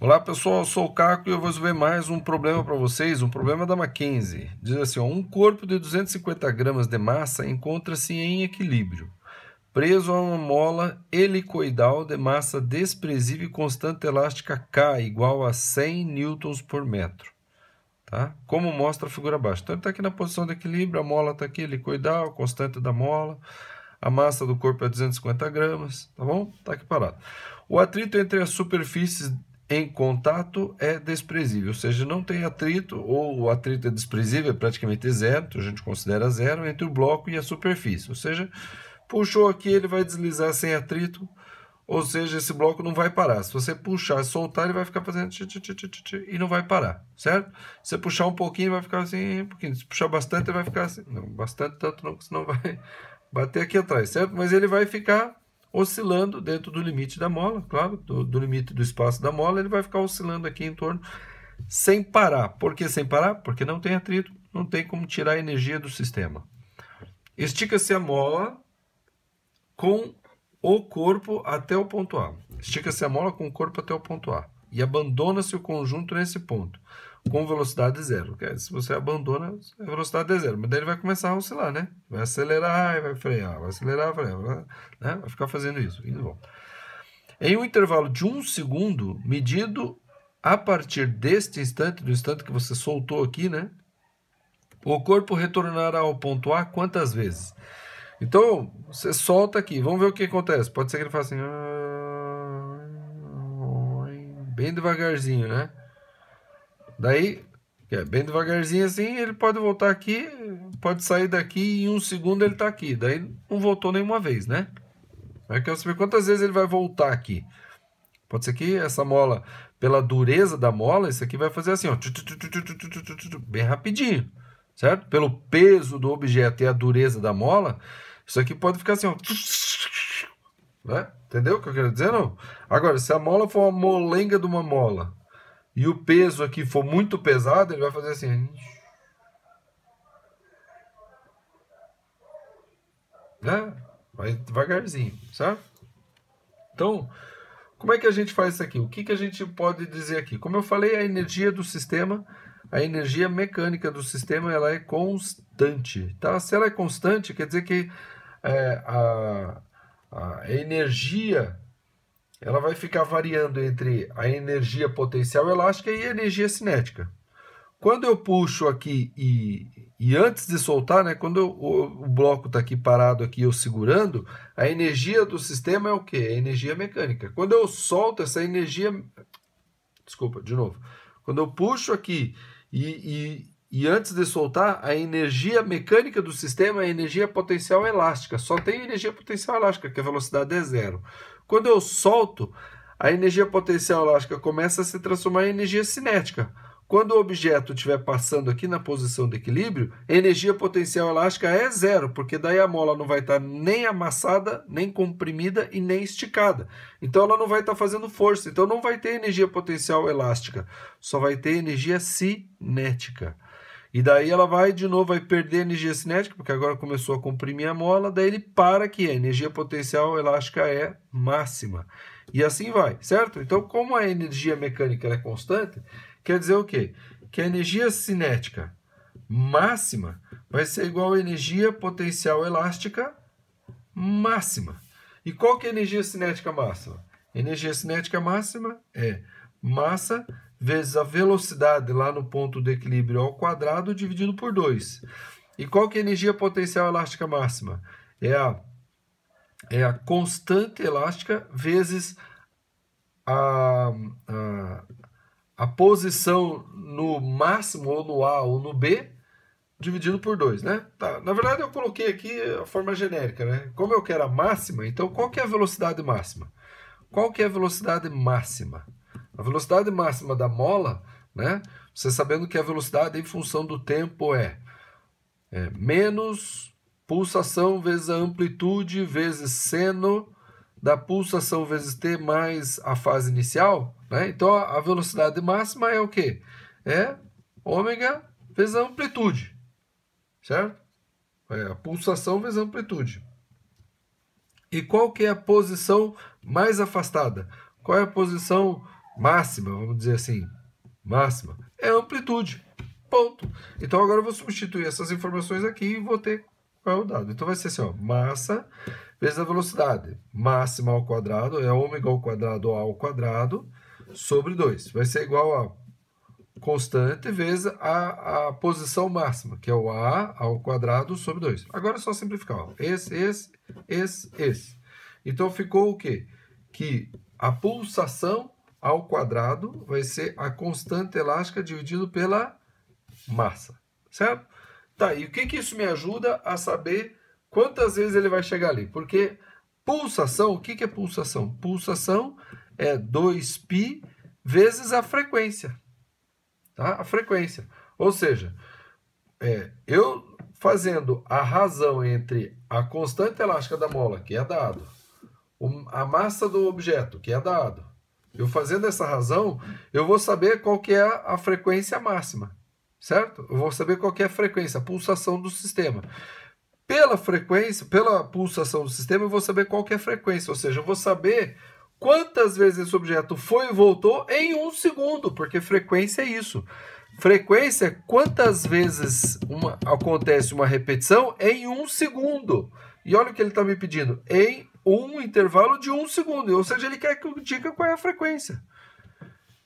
Olá pessoal, eu sou o Caco e eu vou resolver mais um problema para vocês, um problema da Mackenzie. Diz assim, ó, um corpo de 250 gramas de massa encontra-se em equilíbrio, preso a uma mola helicoidal de massa desprezível e constante elástica K, igual a 100 newtons por metro. Tá? Como mostra a figura abaixo. Então ele está aqui na posição de equilíbrio, a mola está aqui, helicoidal, constante da mola a massa do corpo é 250 gramas, tá bom? Tá aqui parado. O atrito entre as superfícies em contato é desprezível, ou seja, não tem atrito, ou o atrito é desprezível, é praticamente zero, então a gente considera zero, entre o bloco e a superfície. Ou seja, puxou aqui, ele vai deslizar sem atrito, ou seja, esse bloco não vai parar. Se você puxar e soltar, ele vai ficar fazendo tch, tch, tch, e não vai parar, certo? Se você puxar um pouquinho, vai ficar assim, um pouquinho. Se puxar bastante, ele vai ficar assim. Não, bastante tanto não, que senão vai, bater aqui atrás, certo? Mas ele vai ficar oscilando dentro do limite da mola, claro, do, do limite do espaço da mola, ele vai ficar oscilando aqui em torno sem parar. Por que sem parar? Porque não tem atrito, não tem como tirar a energia do sistema. Estica-se a mola com o corpo até o ponto A. Estica-se a mola com o corpo até o ponto A e abandona-se o conjunto nesse ponto, com velocidade zero. Se você abandona, a velocidade é zero, mas daí ele vai começar a oscilar, né? Vai acelerar e vai frear, vai acelerar, frear, né? vai ficar fazendo isso, indo e volta. Em um intervalo de um segundo, medido a partir deste instante, do instante que você soltou aqui, né? O corpo retornará ao ponto A quantas vezes? Então, você solta aqui, vamos ver o que acontece. Pode ser que ele faça assim bem devagarzinho, né? Daí, é bem devagarzinho assim, ele pode voltar aqui, pode sair daqui e em um segundo ele está aqui. Daí não voltou nenhuma vez, né? Aí quero saber quantas vezes ele vai voltar aqui. Pode ser que essa mola, pela dureza da mola, isso aqui vai fazer assim, ó, bem rapidinho, certo? Pelo peso do objeto e a dureza da mola, isso aqui pode ficar assim, ó, né? Entendeu o que eu quero dizer? Não? Agora, se a mola for uma molenga de uma mola e o peso aqui for muito pesado, ele vai fazer assim. Né? Vai devagarzinho, sabe? Então, como é que a gente faz isso aqui? O que, que a gente pode dizer aqui? Como eu falei, a energia do sistema, a energia mecânica do sistema, ela é constante, tá? Se ela é constante, quer dizer que é, a, a energia ela vai ficar variando entre a energia potencial elástica e a energia cinética. Quando eu puxo aqui e, e antes de soltar, né, quando eu, o, o, bloco está aqui parado aqui eu segurando, a energia do sistema é o que? É energia mecânica. Quando eu solto essa energia, desculpa, de novo, quando eu puxo aqui e, e e antes de soltar, a energia mecânica do sistema é energia potencial elástica. Só tem energia potencial elástica, que a velocidade é zero. Quando eu solto, a energia potencial elástica começa a se transformar em energia cinética. Quando o objeto estiver passando aqui na posição de equilíbrio, a energia potencial elástica é zero, porque daí a mola não vai estar nem amassada, nem comprimida e nem esticada. Então ela não vai estar fazendo força, então não vai ter energia potencial elástica, só vai ter energia cinética. E daí ela vai de novo, vai perder energia cinética, porque agora começou a comprimir a mola, daí ele para que a energia potencial elástica é máxima. E assim vai, certo? Então, como a energia mecânica é constante, quer dizer o quê? Que a energia cinética máxima vai ser igual à energia potencial elástica máxima. E qual que é a energia cinética máxima? Energia cinética máxima é massa vezes a velocidade lá no ponto de equilíbrio ao quadrado dividido por 2. E qual que é a energia potencial elástica máxima? É a, é a constante elástica vezes a, a, a posição no máximo, ou no A ou no B, dividido por 2, né? Tá. Na verdade, eu coloquei aqui a forma genérica, né? Como eu quero a máxima, então qual que é a velocidade máxima? Qual que é a velocidade máxima? A velocidade máxima da mola, né? Você sabendo que a velocidade em função do tempo é, é menos pulsação vezes a amplitude vezes seno da pulsação vezes t mais a fase inicial, né? Então a velocidade máxima é o quê? É ômega vezes a amplitude, certo? É a pulsação vezes a amplitude. E qual que é a posição mais afastada? Qual é a posição máxima, vamos dizer assim, máxima, é amplitude. Ponto. Então agora eu vou substituir essas informações aqui e vou ter qual é o dado. Então vai ser assim, ó, massa vezes a velocidade. Máxima ao quadrado é ômega ao quadrado ao quadrado sobre 2. Vai ser igual a constante vezes a, a posição máxima, que é o a ao quadrado sobre 2. Agora é só simplificar. Ó. Esse, esse, esse, esse. Então ficou o quê? Que a pulsação ao quadrado vai ser a constante elástica dividido pela massa, certo? Tá, e o que, que isso me ajuda a saber quantas vezes ele vai chegar ali? Porque pulsação, o que, que é pulsação? Pulsação é 2π vezes a frequência, tá? A frequência. Ou seja, é, eu fazendo a razão entre a constante elástica da mola, que é dado, a massa do objeto, que é dado, eu fazendo essa razão, eu vou saber qual que é a frequência máxima, certo? Eu vou saber qual que é a frequência, a pulsação do sistema. Pela frequência, pela pulsação do sistema, eu vou saber qual que é a frequência, ou seja, eu vou saber quantas vezes esse objeto foi e voltou em um segundo, porque frequência é isso. Frequência é quantas vezes uma, acontece uma repetição em um segundo. E olha o que ele está me pedindo, em um intervalo de um segundo. Ou seja, ele quer que eu diga qual é a frequência.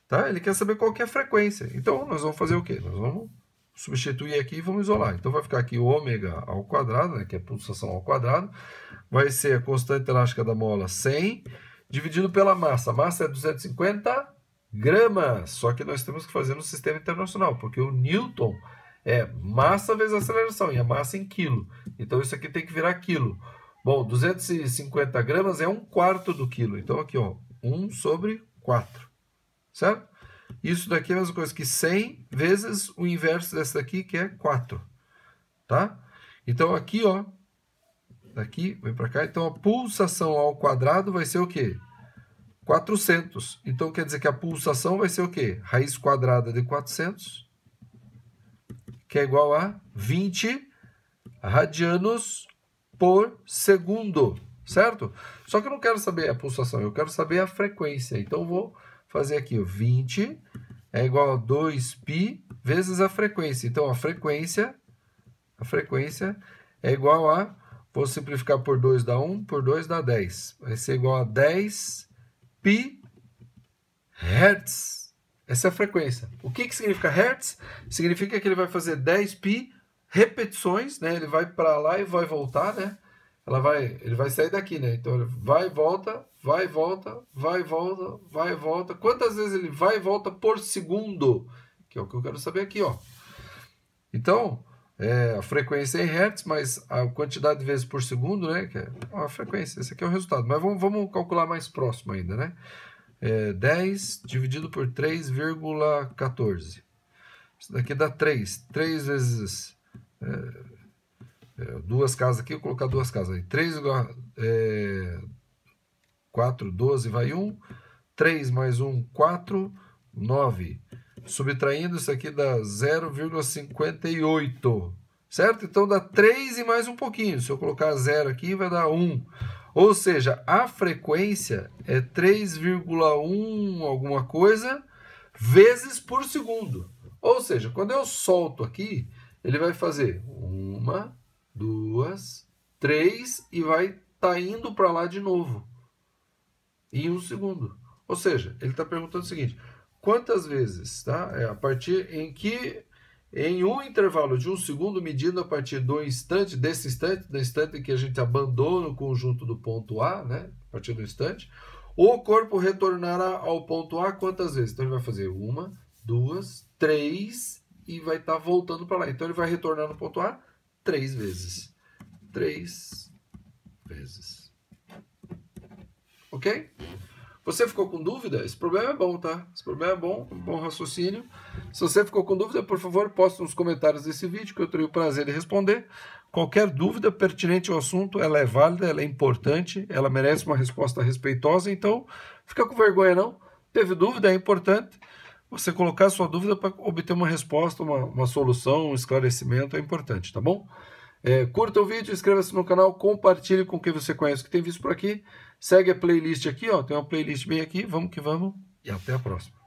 Tá? Ele quer saber qual que é a frequência. Então, nós vamos fazer o quê? Nós vamos substituir aqui e vamos isolar. Então, vai ficar aqui ômega ao quadrado, né, que é pulsação ao quadrado. Vai ser a constante elástica da mola 100, dividido pela massa. A massa é 250 gramas. Só que nós temos que fazer no sistema internacional, porque o Newton é massa vezes aceleração, e a massa em quilo. Então, isso aqui tem que virar quilo. Bom, 250 gramas é um quarto do quilo. Então, aqui, ó, 1 sobre 4. Certo? Isso daqui é a mesma coisa que 100 vezes o inverso dessa daqui, que é 4. Tá? Então, aqui, ó, daqui, vem para cá. Então, a pulsação ao quadrado vai ser o quê? 400. Então, quer dizer que a pulsação vai ser o quê? Raiz quadrada de 400, que é igual a 20 radianos por segundo, certo? Só que eu não quero saber a pulsação, eu quero saber a frequência. Então, eu vou fazer aqui, 20 é igual a 2π vezes a frequência. Então, a frequência, a frequência é igual a, vou simplificar por 2 dá 1, por 2 dá 10. Vai ser igual a 10π hertz. Essa é a frequência. O que, que significa hertz? Significa que ele vai fazer 10π repetições, né? Ele vai para lá e vai voltar, né? Ela vai, ele vai sair daqui, né? Então ele vai e volta, vai e volta, vai e volta, vai e volta. Quantas vezes ele vai e volta por segundo? Que é o que eu quero saber aqui, ó. Então, é, a frequência é em hertz, mas a quantidade de vezes por segundo, né? Que é a frequência, esse aqui é o resultado. Mas vamos, vamos calcular mais próximo ainda, né? É, 10 dividido por 3,14. Isso daqui dá 3. 3 vezes é, é, duas casas aqui, eu vou colocar duas casas aí. 3 igual é, 4, 12 vai 1. 3 mais 1, 4, 9. Subtraindo isso aqui dá 0,58. Certo? Então dá 3 e mais um pouquinho. Se eu colocar 0 aqui, vai dar 1. Ou seja, a frequência é 3,1 alguma coisa vezes por segundo. Ou seja, quando eu solto aqui, ele vai fazer uma, duas, três e vai tá indo para lá de novo em um segundo. Ou seja, ele está perguntando o seguinte: quantas vezes, tá? É a partir em que em um intervalo de um segundo, medindo a partir do instante, desse instante, do instante em que a gente abandona o conjunto do ponto A, né? A partir do instante, o corpo retornará ao ponto A quantas vezes? Então ele vai fazer uma, duas, três e vai estar tá voltando para lá. Então ele vai retornar no ponto A três vezes. Três vezes. Ok? Você ficou com dúvida? Esse problema é bom, tá? Esse problema é bom, um bom raciocínio. Se você ficou com dúvida, por favor, poste nos comentários desse vídeo que eu tenho o prazer de responder. Qualquer dúvida pertinente ao assunto, ela é válida, ela é importante, ela merece uma resposta respeitosa, então fica com vergonha não. Teve dúvida, é importante você colocar sua dúvida para obter uma resposta, uma, uma solução, um esclarecimento é importante, tá bom? É, curta o vídeo, inscreva-se no canal, compartilhe com quem você conhece que tem visto por aqui. Segue a playlist aqui, ó, tem uma playlist bem aqui. Vamos que vamos e até a próxima.